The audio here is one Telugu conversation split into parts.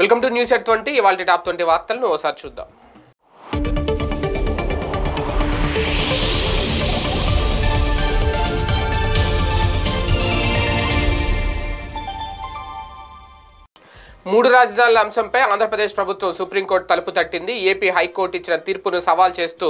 welcome to news at twenty ఇవాళ టాప్ ట్వంటీ వార్తలను ఒకసారి చూద్దాం మూడు రాజధానుల అంశంపై ఆంధ్రప్రదేశ్ ప్రభుత్వం సుప్రీంకోర్టు తలుపు తట్టింది ఏపీ హైకోర్టు ఇచ్చిన తీర్పును సవాల్ చేస్తూ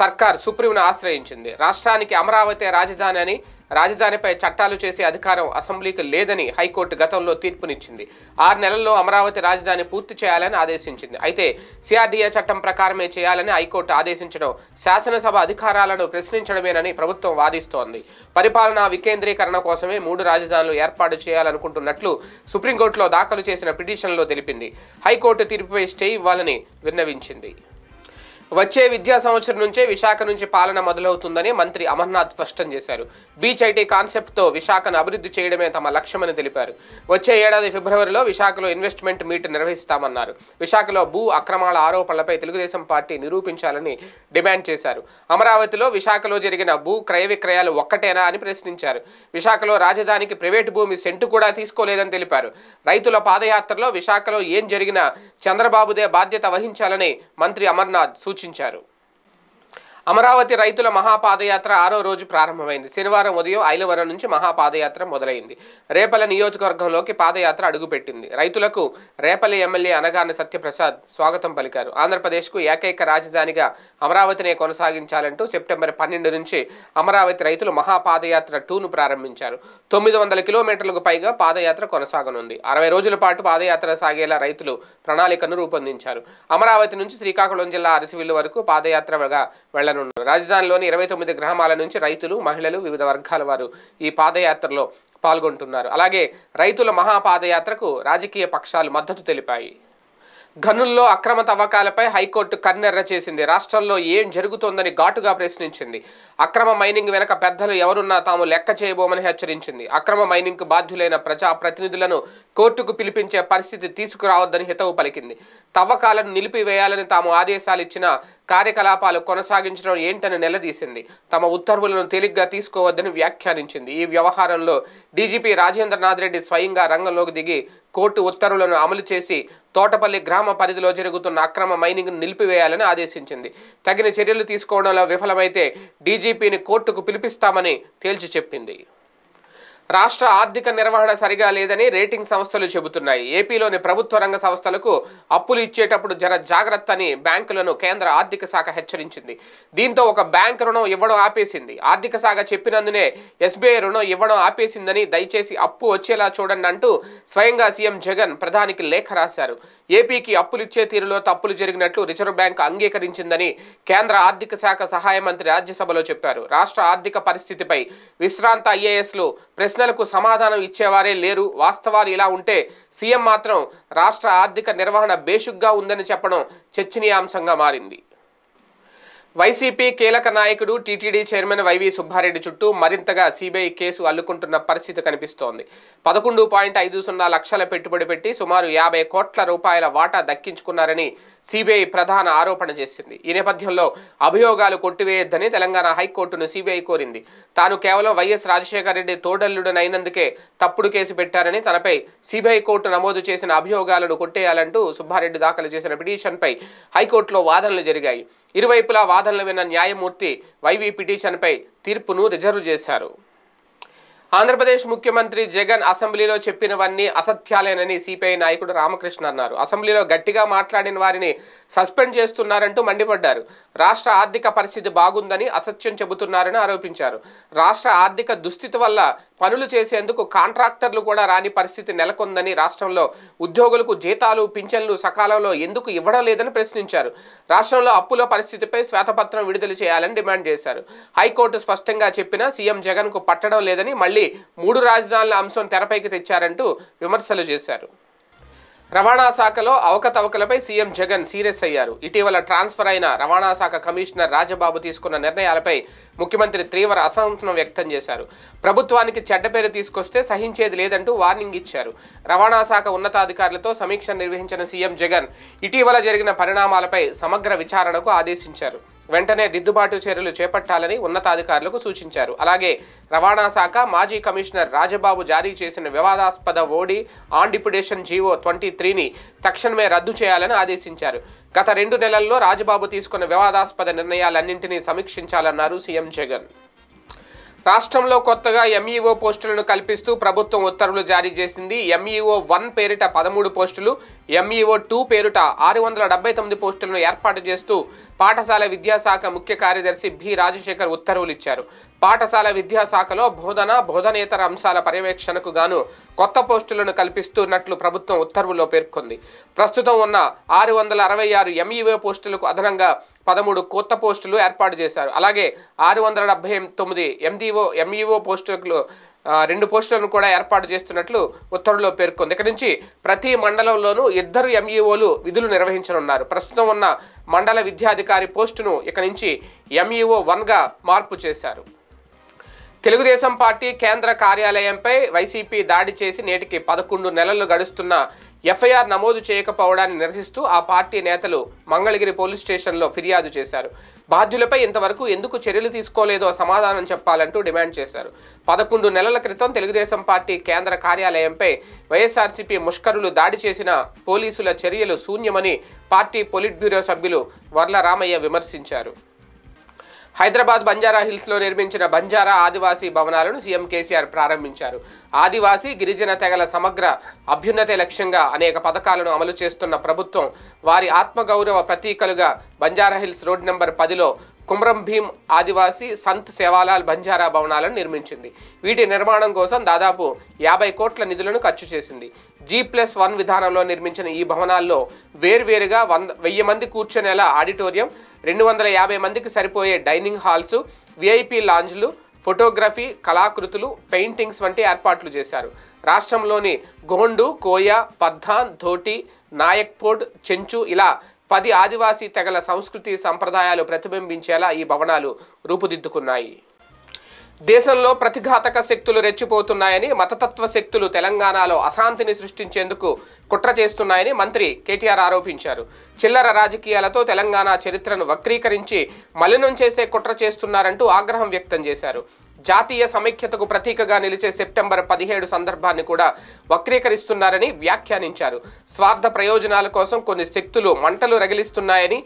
సర్కార్ సుప్రీంను ఆశ్రయించింది రాష్ట్రానికి అమరావతి రాజధాని అని రాజధానిపై చట్టాలు చేసే అధికారం అసెంబ్లీకి లేదని హైకోర్టు గతంలో తీర్పునిచ్చింది ఆరు నెలల్లో అమరావతి రాజధాని పూర్తి చేయాలని ఆదేశించింది అయితే సిఆర్డీఏ చట్టం ప్రకారమే చేయాలని హైకోర్టు ఆదేశించడం శాసనసభ అధికారాలను ప్రశ్నించడమేనని ప్రభుత్వం వాదిస్తోంది పరిపాలనా వికేంద్రీకరణ కోసమే మూడు రాజధానులు ఏర్పాటు చేయాలనుకుంటున్నట్లు సుప్రీంకోర్టులో దాఖలు చేసిన పిటిషన్లో తెలిపింది హైకోర్టు తీర్పుపై స్టే ఇవ్వాలని విన్నవించింది వచ్చే విద్యా సంవత్సరం నుంచే విశాఖ నుంచి పాలన మొదలవుతుందని మంత్రి అమర్నాథ్ స్పష్టం చేశారు బీచ్ ఐటీ కాన్సెప్ట్తో విశాఖను అభివృద్ధి చేయడమే తమ లక్ష్యమని తెలిపారు వచ్చే ఏడాది ఫిబ్రవరిలో విశాఖలో ఇన్వెస్ట్మెంట్ మీట్ నిర్వహిస్తామన్నారు విశాఖలో భూ అక్రమాల ఆరోపణలపై తెలుగుదేశం పార్టీ నిరూపించాలని డిమాండ్ చేశారు అమరావతిలో విశాఖలో జరిగిన భూ క్రయ విక్రయాలు ఒక్కటేనా అని ప్రశ్నించారు విశాఖలో రాజధానికి ప్రైవేటు భూమి సెంటు కూడా తీసుకోలేదని తెలిపారు రైతుల పాదయాత్రలో విశాఖలో ఏం జరిగినా చంద్రబాబుదే బాధ్యత వహించాలని మంత్రి అమర్నాథ్ సూచించారు సూచించారు అమరావతి రైతుల మహాపాదయాత్ర ఆరో రోజు ప్రారంభమైంది శనివారం ఉదయం ఐలవరం నుంచి మహాపాదయాత్ర మొదలైంది రేపల నియోజకవర్గంలోకి పాదయాత్ర అడుగుపెట్టింది రైతులకు రేపల ఎమ్మెల్యే అనగాన సత్యప్రసాద్ స్వాగతం పలికారు ఆంధ్రప్రదేశ్కు ఏకైక రాజధానిగా అమరావతినే కొనసాగించాలంటూ సెప్టెంబర్ పన్నెండు నుంచి అమరావతి రైతులు మహాపాదయాత్ర టూను ప్రారంభించారు తొమ్మిది వందల కిలోమీటర్లకు పైగా పాదయాత్ర కొనసాగనుంది అరవై రోజుల పాటు పాదయాత్ర సాగేలా రైతులు ప్రణాళికను రూపొందించారు అమరావతి నుంచి శ్రీకాకుళం జిల్లా అరసివిల్లు వరకు పాదయాత్రగా వెళ్ళ పాల్గొననున్నారు రాజధానిలోని ఇరవై తొమ్మిది గ్రామాల నుంచి రైతులు మహిళలు వివిధ వర్గాల వారు ఈ పాదయాత్రలో పాల్గొంటున్నారు అలాగే రైతుల మహాపాదయాత్రకు రాజకీయ పక్షాలు మద్దతు తెలిపాయి గనుల్లో అక్రమ తవ్వకాలపై హైకోర్టు కన్నెర్ర చేసింది రాష్ట్రంలో ఏం జరుగుతోందని ఘాటుగా ప్రశ్నించింది అక్రమ మైనింగ్ వెనక పెద్దలు ఎవరున్నా తాము లెక్క చేయబోమని హెచ్చరించింది అక్రమ మైనింగ్ బాధ్యులైన ప్రజా ప్రతినిధులను కోర్టుకు పిలిపించే పరిస్థితి తీసుకురావద్దని హితవు పలికింది తవ్వకాలను నిలిపివేయాలని తాము ఆదేశాలు ఇచ్చిన కార్యకలాపాలు కొనసాగించడం ఏంటని నిలదీసింది తమ ఉత్తర్వులను తేలిగ్గా తీసుకోవద్దని వ్యాఖ్యానించింది ఈ వ్యవహారంలో డీజీపీ రాజేంద్రనాథ్ రెడ్డి స్వయంగా రంగంలోకి దిగి కోర్టు ఉత్తర్వులను అమలు చేసి తోటపల్లి గ్రామ పరిధిలో జరుగుతున్న అక్రమ మైనింగ్ను నిలిపివేయాలని ఆదేశించింది తగిన చర్యలు తీసుకోవడంలో విఫలమైతే డీజీపీని కోర్టుకు పిలిపిస్తామని తేల్చి చెప్పింది రాష్ట్ర ఆర్థిక నిర్వహణ సరిగా లేదని రేటింగ్ సంస్థలు చెబుతున్నాయి ఏపీలోని ప్రభుత్వ రంగ సంస్థలకు అప్పులు ఇచ్చేటప్పుడు జర జాగ్రత్త అని బ్యాంకులను కేంద్ర ఆర్థిక శాఖ హెచ్చరించింది దీంతో ఒక బ్యాంక్ రుణం ఇవ్వడం ఆపేసింది ఆర్థిక శాఖ చెప్పినందునే ఎస్బీఐ రుణం ఇవ్వడం ఆపేసిందని దయచేసి అప్పు వచ్చేలా చూడండి అంటూ స్వయంగా సీఎం జగన్ ప్రధానికి లేఖ రాశారు ఏపీకి అప్పులు ఇచ్చే తీరులో తప్పులు జరిగినట్లు రిజర్వ్ బ్యాంక్ అంగీకరించిందని కేంద్ర ఆర్థిక శాఖ సహాయ మంత్రి రాజ్యసభలో చెప్పారు రాష్ట్ర ఆర్థిక పరిస్థితిపై విశ్రాంత ఐఏఎస్లు ప్రశ్న ప్రశ్నలకు సమాధానం ఇచ్చేవారే లేరు వాస్తవాలు ఇలా ఉంటే సీఎం మాత్రం రాష్ట్ర ఆర్థిక నిర్వహణ బేషుగ్గా ఉందని చెప్పడం చర్చనీయాంశంగా మారింది వైసీపీ కీలక నాయకుడు టీటీడీ చైర్మన్ వైవి సుబ్బారెడ్డి చుట్టూ మరింతగా సిబిఐ కేసు అల్లుకుంటున్న పరిస్థితి కనిపిస్తోంది పదకొండు పాయింట్ ఐదు సున్నా లక్షల పెట్టుబడి పెట్టి సుమారు యాభై కోట్ల రూపాయల వాటా దక్కించుకున్నారని సిబిఐ ప్రధాన ఆరోపణ చేసింది ఈ నేపథ్యంలో అభియోగాలు కొట్టివేయొద్దని తెలంగాణ హైకోర్టును సిబిఐ కోరింది తాను కేవలం వైఎస్ రాజశేఖర రెడ్డి తోడల్లుడనైనందుకే తప్పుడు కేసు పెట్టారని తనపై సిబిఐ కోర్టు నమోదు చేసిన అభియోగాలను కొట్టేయాలంటూ సుబ్బారెడ్డి దాఖలు చేసిన పిటిషన్పై హైకోర్టులో వాదనలు జరిగాయి ఇరువైపులా వాదనలు విన్న న్యాయమూర్తి వైవి పిటిషన్పై తీర్పును రిజర్వ్ చేశారు ఆంధ్రప్రదేశ్ ముఖ్యమంత్రి జగన్ అసెంబ్లీలో చెప్పినవన్నీ అసత్యాలేనని సిపిఐ నాయకుడు రామకృష్ణ అన్నారు అసెంబ్లీలో గట్టిగా మాట్లాడిన వారిని సస్పెండ్ చేస్తున్నారంటూ మండిపడ్డారు రాష్ట్ర ఆర్థిక పరిస్థితి బాగుందని అసత్యం చెబుతున్నారని ఆరోపించారు రాష్ట్ర ఆర్థిక దుస్థితి వల్ల పనులు చేసేందుకు కాంట్రాక్టర్లు కూడా రాని పరిస్థితి నెలకొందని రాష్ట్రంలో ఉద్యోగులకు జీతాలు పింఛన్లు సకాలంలో ఎందుకు ఇవ్వడం లేదని ప్రశ్నించారు రాష్ట్రంలో అప్పుల పరిస్థితిపై శ్వేతపత్రం విడుదల చేయాలని డిమాండ్ చేశారు హైకోర్టు స్పష్టంగా చెప్పినా సీఎం జగన్కు పట్టడం లేదని మళ్లీ మూడు రాజధానుల అంశం తెరపైకి తెచ్చారంటూ విమర్శలు చేశారు రవాణా శాఖలో అవకతవకలపై సీఎం జగన్ సీరియస్ అయ్యారు ఇటీవల ట్రాన్స్ఫర్ అయిన రవాణా శాఖ కమిషనర్ రాజబాబు తీసుకున్న నిర్ణయాలపై ముఖ్యమంత్రి తీవ్ర అసహనం వ్యక్తం చేశారు ప్రభుత్వానికి చెడ్డ పేరు తీసుకొస్తే సహించేది లేదంటూ వార్నింగ్ ఇచ్చారు రవాణా శాఖ ఉన్నతాధికారులతో సమీక్ష నిర్వహించిన సీఎం జగన్ ఇటీవల జరిగిన పరిణామాలపై సమగ్ర విచారణకు ఆదేశించారు వెంటనే దిద్దుబాటు చర్యలు చేపట్టాలని ఉన్నతాధికారులకు సూచించారు అలాగే రవాణా శాఖ మాజీ కమిషనర్ రాజబాబు జారీ చేసిన వివాదాస్పద OD on deputation GO twenty త్రీని తక్షణమే రద్దు చేయాలని ఆదేశించారు గత రెండు నెలల్లో రాజబాబు తీసుకున్న వివాదాస్పద నిర్ణయాలన్నింటినీ సమీక్షించాలన్నారు సీఎం జగన్ రాష్ట్రంలో కొత్తగా ఎంఈఓ e పోస్టులను కల్పిస్తూ ప్రభుత్వం ఉత్తర్వులు జారీ చేసింది ఎంఈఓ e వన్ పేరిట పదమూడు పోస్టులు ఎంఈఓ e టూ పేరిట ఆరు వందల డెబ్బై తొమ్మిది పోస్టులను ఏర్పాటు చేస్తూ పాఠశాల విద్యాశాఖ ముఖ్య కార్యదర్శి బి రాజశేఖర్ ఉత్తర్వులు ఇచ్చారు పాఠశాల విద్యాశాఖలో బోధన బోధనేతర అంశాల పర్యవేక్షణకు గాను కొత్త పోస్టులను కల్పిస్తున్నట్లు ప్రభుత్వం ఉత్తర్వుల్లో పేర్కొంది ప్రస్తుతం ఉన్న ఆరు వందల అరవై ఆరు ఎంఈఓ పోస్టులకు అదనంగా పదమూడు కొత్త పోస్టులు ఏర్పాటు చేశారు అలాగే ఆరు వందల డెబ్బై తొమ్మిది ఎండిఓ ఎంఈఓ పోస్టులు రెండు పోస్టులను కూడా ఏర్పాటు చేస్తున్నట్లు ఉత్తర్వులో పేర్కొంది ఇక్కడ నుంచి ప్రతి మండలంలోనూ ఇద్దరు ఎంఈఓలు విధులు నిర్వహించనున్నారు ప్రస్తుతం ఉన్న మండల విద్యాధికారి పోస్టును ఇక నుంచి ఎంఈఓ వన్గా మార్పు చేశారు తెలుగుదేశం పార్టీ కేంద్ర కార్యాలయంపై వైసీపీ దాడి చేసి నేటికి పదకొండు నెలలు గడుస్తున్న ఎఫ్ఐఆర్ నమోదు చేయకపోవడాన్ని నిరసిస్తూ ఆ పార్టీ నేతలు మంగళగిరి పోలీస్ స్టేషన్లో ఫిర్యాదు చేశారు బాధ్యులపై ఇంతవరకు ఎందుకు చర్యలు తీసుకోలేదో సమాధానం చెప్పాలంటూ డిమాండ్ చేశారు పదకొండు నెలల క్రితం తెలుగుదేశం పార్టీ కేంద్ర కార్యాలయంపై వైఎస్ఆర్సీపీ ముష్కరులు దాడి చేసిన పోలీసుల చర్యలు శూన్యమని పార్టీ పొలిట్ బ్యూరో సభ్యులు వర్ల రామయ్య విమర్శించారు హైదరాబాద్ బంజారా హిల్స్లో నిర్మించిన బంజారా ఆదివాసీ భవనాలను సీఎం కేసీఆర్ ప్రారంభించారు ఆదివాసీ గిరిజన తెగల సమగ్ర అభ్యున్నతే లక్ష్యంగా అనేక పథకాలను అమలు చేస్తున్న ప్రభుత్వం వారి ఆత్మగౌరవ ప్రతీకలుగా బంజారా హిల్స్ రోడ్ నెంబర్ పదిలో కుమ్రం భీం ఆదివాసీ సంత్ సేవాలాల్ బంజారా భవనాలను నిర్మించింది వీటి నిర్మాణం కోసం దాదాపు యాభై కోట్ల నిధులను ఖర్చు చేసింది జీ ప్లస్ వన్ విధానంలో నిర్మించిన ఈ భవనాల్లో వేర్వేరుగా వంద వెయ్యి మంది కూర్చునేలా ఆడిటోరియం రెండు వందల యాభై మందికి సరిపోయే డైనింగ్ హాల్సు విఐపి లాంజ్లు ఫోటోగ్రఫీ కళాకృతులు పెయింటింగ్స్ వంటి ఏర్పాట్లు చేశారు రాష్ట్రంలోని గోండు కోయ పద్ధాన్ ధోటి నాయక్పోడ్ చెంచు ఇలా పది ఆదివాసీ తెగల సంస్కృతి సంప్రదాయాలు ప్రతిబింబించేలా ఈ భవనాలు రూపుదిద్దుకున్నాయి దేశంలో ప్రతిఘాతక శక్తులు రెచ్చిపోతున్నాయని మతతత్వ శక్తులు తెలంగాణలో అశాంతిని సృష్టించేందుకు కుట్ర చేస్తున్నాయని మంత్రి కేటీఆర్ ఆరోపించారు చిల్లర రాజకీయాలతో తెలంగాణ చరిత్రను వక్రీకరించి మలినం చేసే కుట్ర చేస్తున్నారంటూ ఆగ్రహం వ్యక్తం చేశారు జాతీయ సమైక్యతకు ప్రతీకగా నిలిచే సెప్టెంబర్ పదిహేడు సందర్భాన్ని కూడా వక్రీకరిస్తున్నారని వ్యాఖ్యానించారు స్వార్థ ప్రయోజనాల కోసం కొన్ని శక్తులు మంటలు రగిలిస్తున్నాయని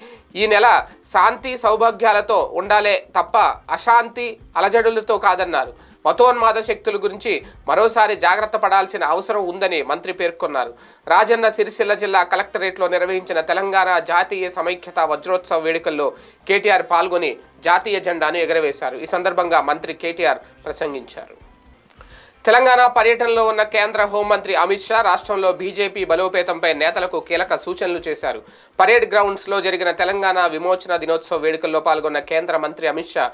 ఈ నెల శాంతి సౌభాగ్యాలతో ఉండాలే తప్ప అశాంతి అలజడులతో కాదన్నారు మతోన్మాద శక్తుల గురించి మరోసారి జాగ్రత్త పడాల్సిన అవసరం ఉందని మంత్రి పేర్కొన్నారు రాజన్న సిరిసిల్ల జిల్లా కలెక్టరేట్లో నిర్వహించిన తెలంగాణ జాతీయ సమైక్యత వజ్రోత్సవ వేడుకల్లో కేటీఆర్ పాల్గొని జాతీయ జెండాను ఎగరవేశారు ఈ సందర్భంగా మంత్రి కేటీఆర్ ప్రసంగించారు తెలంగాణ పర్యటనలో ఉన్న కేంద్ర హోంమంత్రి అమిత్ షా రాష్ట్రంలో బీజేపీ బలోపేతంపై నేతలకు కీలక సూచనలు చేశారు పరేడ్ గ్రౌండ్స్లో జరిగిన తెలంగాణ విమోచన దినోత్సవ వేడుకల్లో పాల్గొన్న కేంద్ర మంత్రి అమిత్ షా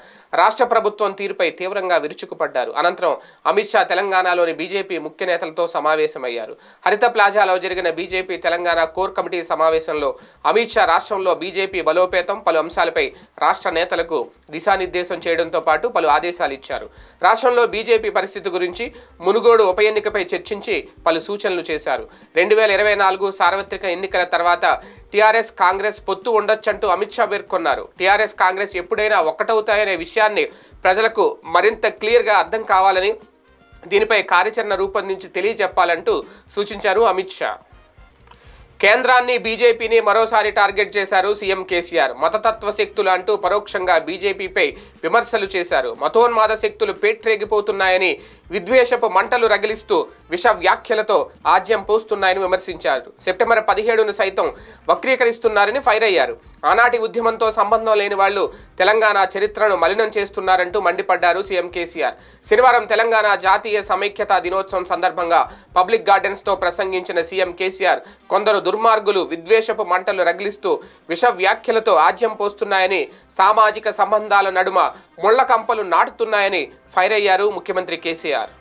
రాష్ట్ర ప్రభుత్వం తీరుపై తీవ్రంగా విరుచుకుపడ్డారు అనంతరం అమిత్ షా తెలంగాణలోని బీజేపీ ముఖ్య నేతలతో సమావేశమయ్యారు హరిత ప్లాజాలో జరిగిన బీజేపీ తెలంగాణ కోర్ కమిటీ సమావేశంలో అమిత్ షా రాష్ట్రంలో బీజేపీ బలోపేతం పలు అంశాలపై రాష్ట్ర నేతలకు దిశానిర్దేశం చేయడంతో పాటు పలు ఆదేశాలు ఇచ్చారు రాష్ట్రంలో బీజేపీ పరిస్థితి గురించి మునుగోడు ఉప ఎన్నికపై చర్చించి పలు సూచనలు చేశారు రెండు వేల ఇరవై నాలుగు సార్వత్రిక ఎన్నికల తర్వాత టీఆర్ఎస్ కాంగ్రెస్ పొత్తు ఉండొచ్చంటూ అమిత్ షా పేర్కొన్నారు టీఆర్ఎస్ కాంగ్రెస్ ఎప్పుడైనా ఒక్కటవుతాయనే విషయాన్ని ప్రజలకు మరింత క్లియర్గా అర్థం కావాలని దీనిపై కార్యాచరణ రూపొందించి తెలియజెప్పాలంటూ సూచించారు అమిత్ షా కేంద్రాన్ని బీజేపీని మరోసారి టార్గెట్ చేశారు సీఎం కేసీఆర్ మతతత్వ శక్తులు అంటూ పరోక్షంగా బీజేపీపై విమర్శలు చేశారు మతోన్మాద శక్తులు పేట్రేగిపోతున్నాయని విద్వేషపు మంటలు రగిలిస్తూ విష వ్యాఖ్యలతో ఆజ్యం పోస్తున్నాయని విమర్శించారు సెప్టెంబర్ పదిహేడును సైతం వక్రీకరిస్తున్నారని ఫైర్ అయ్యారు ఆనాటి ఉద్యమంతో సంబంధం లేని వాళ్ళు తెలంగాణ చరిత్రను మలినం చేస్తున్నారంటూ మండిపడ్డారు సీఎం కేసీఆర్ శనివారం తెలంగాణ జాతీయ సమైక్యత దినోత్సవం సందర్భంగా పబ్లిక్ గార్డెన్స్తో ప్రసంగించిన సీఎం కేసీఆర్ కొందరు దుర్మార్గులు విద్వేషపు మంటలు రగిలిస్తూ విష వ్యాఖ్యలతో ఆజ్యం పోస్తున్నాయని సామాజిక సంబంధాల నడుమ ముళ్ల కంపలు నాటుతున్నాయని ఫైర్ అయ్యారు ముఖ్యమంత్రి కేసీఆర్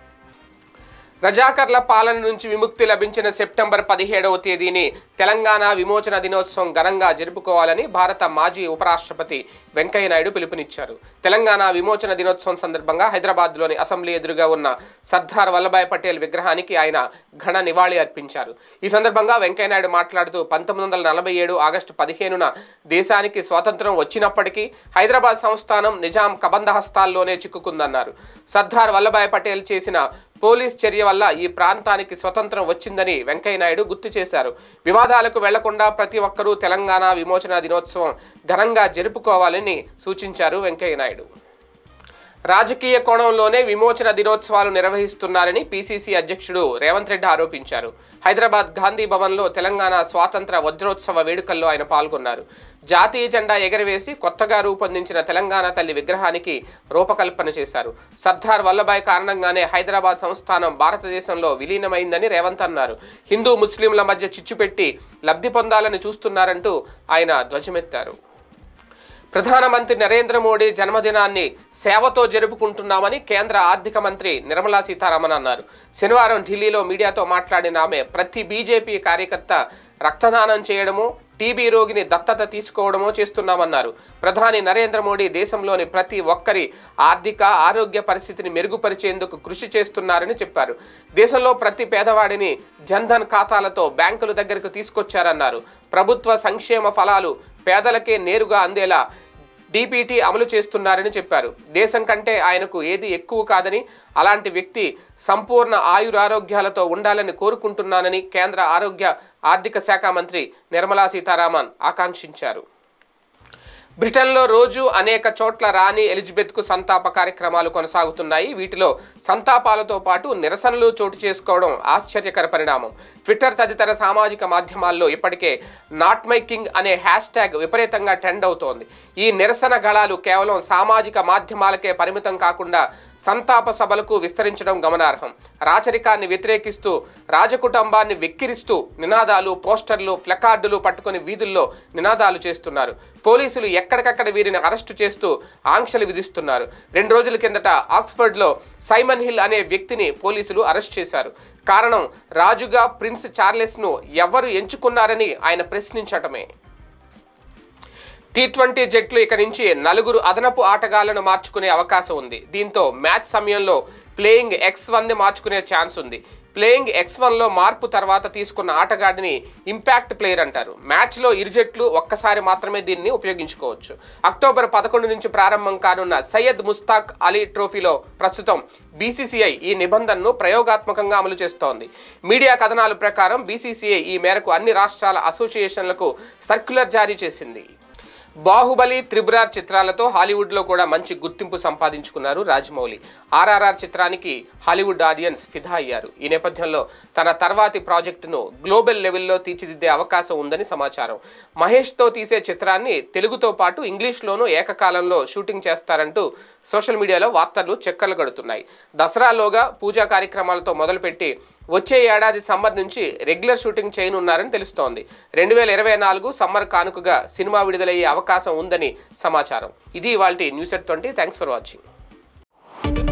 రజాకర్ల పాలన నుంచి విముక్తి లభించిన సెప్టెంబర్ పదిహేడవ తేదీని తెలంగాణ విమోచన దినోత్సవం ఘనంగా జరుపుకోవాలని భారత మాజీ ఉపరాష్ట్రపతి వెంకయ్యనాయుడు పిలుపునిచ్చారు తెలంగాణ విమోచన దినోత్సవం సందర్భంగా హైదరాబాద్లోని అసెంబ్లీ ఎదురుగా ఉన్న సర్దార్ వల్లభాయ్ పటేల్ విగ్రహానికి ఆయన ఘన నివాళి అర్పించారు ఈ సందర్భంగా వెంకయ్యనాయుడు మాట్లాడుతూ పంతొమ్మిది వందల నలభై ఏడు ఆగస్టు పదిహేనున దేశానికి స్వాతంత్రం వచ్చినప్పటికీ హైదరాబాద్ సంస్థానం నిజాం కబంధ హస్తాల్లోనే చిక్కుకుందన్నారు సర్దార్ వల్లభాయ్ పటేల్ చేసిన పోలీస్ చర్య వల్ల ఈ ప్రాంతానికి స్వతంత్రం వచ్చిందని వెంకయ్యనాయుడు గుర్తు చేశారు వివాదాలకు వెళ్లకుండా ప్రతి ఒక్కరూ తెలంగాణ విమోచన దినోత్సవం ఘనంగా జరుపుకోవాలని సూచించారు వెంకయ్యనాయుడు రాజకీయ కోణంలోనే విమోచన దినోత్సవాలు నిర్వహిస్తున్నారని పీసీసీ అధ్యక్షుడు రేవంత్ రెడ్డి ఆరోపించారు హైదరాబాద్ గాంధీ భవన్లో తెలంగాణ స్వాతంత్ర వజ్రోత్సవ వేడుకల్లో ఆయన పాల్గొన్నారు జాతీయ జెండా ఎగరవేసి కొత్తగా రూపొందించిన తెలంగాణ తల్లి విగ్రహానికి రూపకల్పన చేశారు సర్దార్ వల్లభాయ్ కారణంగానే హైదరాబాద్ సంస్థానం భారతదేశంలో విలీనమైందని రేవంత్ అన్నారు హిందూ ముస్లింల మధ్య చిచ్చుపెట్టి లబ్ధి పొందాలని చూస్తున్నారంటూ ఆయన ధ్వజమెత్తారు ప్రధానమంత్రి నరేంద్ర మోడీ జన్మదినాన్ని సేవతో జరుపుకుంటున్నామని కేంద్ర ఆర్థిక మంత్రి నిర్మలా సీతారామన్ అన్నారు శనివారం ఢిల్లీలో మీడియాతో మాట్లాడిన ఆమె ప్రతి బీజేపీ కార్యకర్త రక్తదానం చేయడము టీబీ రోగిని దత్తత తీసుకోవడమో చేస్తున్నామన్నారు ప్రధాని నరేంద్ర మోడీ దేశంలోని ప్రతి ఒక్కరి ఆర్థిక ఆరోగ్య పరిస్థితిని మెరుగుపరిచేందుకు కృషి చేస్తున్నారని చెప్పారు దేశంలో ప్రతి పేదవాడిని జన్ధన్ ఖాతాలతో బ్యాంకుల దగ్గరకు తీసుకొచ్చారన్నారు ప్రభుత్వ సంక్షేమ ఫలాలు పేదలకే నేరుగా అందేలా డీపీటీ అమలు చేస్తున్నారని చెప్పారు దేశం కంటే ఆయనకు ఏది ఎక్కువ కాదని అలాంటి వ్యక్తి సంపూర్ణ ఆయురారోగ్యాలతో ఉండాలని కోరుకుంటున్నానని కేంద్ర ఆరోగ్య ఆర్థిక శాఖ మంత్రి నిర్మలా సీతారామన్ ఆకాంక్షించారు బ్రిటన్లో రోజు అనేక చోట్ల రాణి ఎలిజబెత్కు సంతాప కార్యక్రమాలు కొనసాగుతున్నాయి వీటిలో సంతాపాలతో పాటు నిరసనలు చోటు చేసుకోవడం ఆశ్చర్యకర పరిణామం ట్విట్టర్ తదితర సామాజిక మాధ్యమాల్లో ఇప్పటికే నాట్ మై కింగ్ అనే హ్యాష్ ట్యాగ్ విపరీతంగా ట్రెండ్ అవుతోంది ఈ నిరసన గళాలు కేవలం సామాజిక మాధ్యమాలకే పరిమితం కాకుండా సంతాప సభలకు విస్తరించడం గమనార్హం రాచరికాన్ని వ్యతిరేకిస్తూ రాజకుటుంబాన్ని వెక్కిరిస్తూ నినాదాలు పోస్టర్లు ఫ్లెకార్డులు పట్టుకుని వీధుల్లో నినాదాలు చేస్తున్నారు పోలీసులు ఎక్కడికక్కడ వీరిని అరెస్టు చేస్తూ ఆంక్షలు విధిస్తున్నారు రెండు రోజుల కిందట ఆక్స్ఫర్డ్లో సైమన్ హిల్ అనే వ్యక్తిని పోలీసులు అరెస్ట్ చేశారు కారణం రాజుగా ప్రిన్స్ చార్లెస్ను ఎవరు ఎంచుకున్నారని ఆయన ప్రశ్నించటమే టీ ట్వంటీ జట్లు ఇక నుంచి నలుగురు అదనపు ఆటగాళ్లను మార్చుకునే అవకాశం ఉంది దీంతో మ్యాచ్ సమయంలో ప్లేయింగ్ ఎక్స్ వన్ని మార్చుకునే ఛాన్స్ ఉంది ప్లేయింగ్ ఎక్స్ వన్లో మార్పు తర్వాత తీసుకున్న ఆటగాడిని ఇంపాక్ట్ ప్లేయర్ అంటారు మ్యాచ్లో ఇరు జట్లు ఒక్కసారి మాత్రమే దీన్ని ఉపయోగించుకోవచ్చు అక్టోబర్ పదకొండు నుంచి ప్రారంభం కానున్న సయ్యద్ ముస్తాక్ అలీ ట్రోఫీలో ప్రస్తుతం బీసీసీఐ ఈ నిబంధనను ప్రయోగాత్మకంగా అమలు చేస్తోంది మీడియా కథనాల ప్రకారం బీసీసీఐ ఈ మేరకు అన్ని రాష్ట్రాల అసోసియేషన్లకు సర్క్యులర్ జారీ చేసింది బాహుబలి త్రిబురార్ చిత్రాలతో హాలీవుడ్లో కూడా మంచి గుర్తింపు సంపాదించుకున్నారు రాజమౌళి ఆర్ఆర్ఆర్ చిత్రానికి హాలీవుడ్ ఆడియన్స్ ఫిదా అయ్యారు ఈ నేపథ్యంలో తన తర్వాతి ప్రాజెక్టును గ్లోబల్ లెవెల్లో తీర్చిదిద్దే అవకాశం ఉందని సమాచారం మహేష్తో తీసే చిత్రాన్ని తెలుగుతో పాటు ఇంగ్లీష్లోనూ ఏకకాలంలో షూటింగ్ చేస్తారంటూ సోషల్ మీడియాలో వార్తలు చక్కర్లు గడుతున్నాయి దసరాలోగా పూజా కార్యక్రమాలతో మొదలుపెట్టి వచ్చే ఏడాది సమ్మర్ నుంచి రెగ్యులర్ షూటింగ్ చేయనున్నారని తెలుస్తోంది రెండు వేల ఇరవై నాలుగు సమ్మర్ కానుకగా సినిమా విడుదలయ్యే అవకాశం ఉందని సమాచారం ఇది వాళ్ళ news at twenty thanks for watching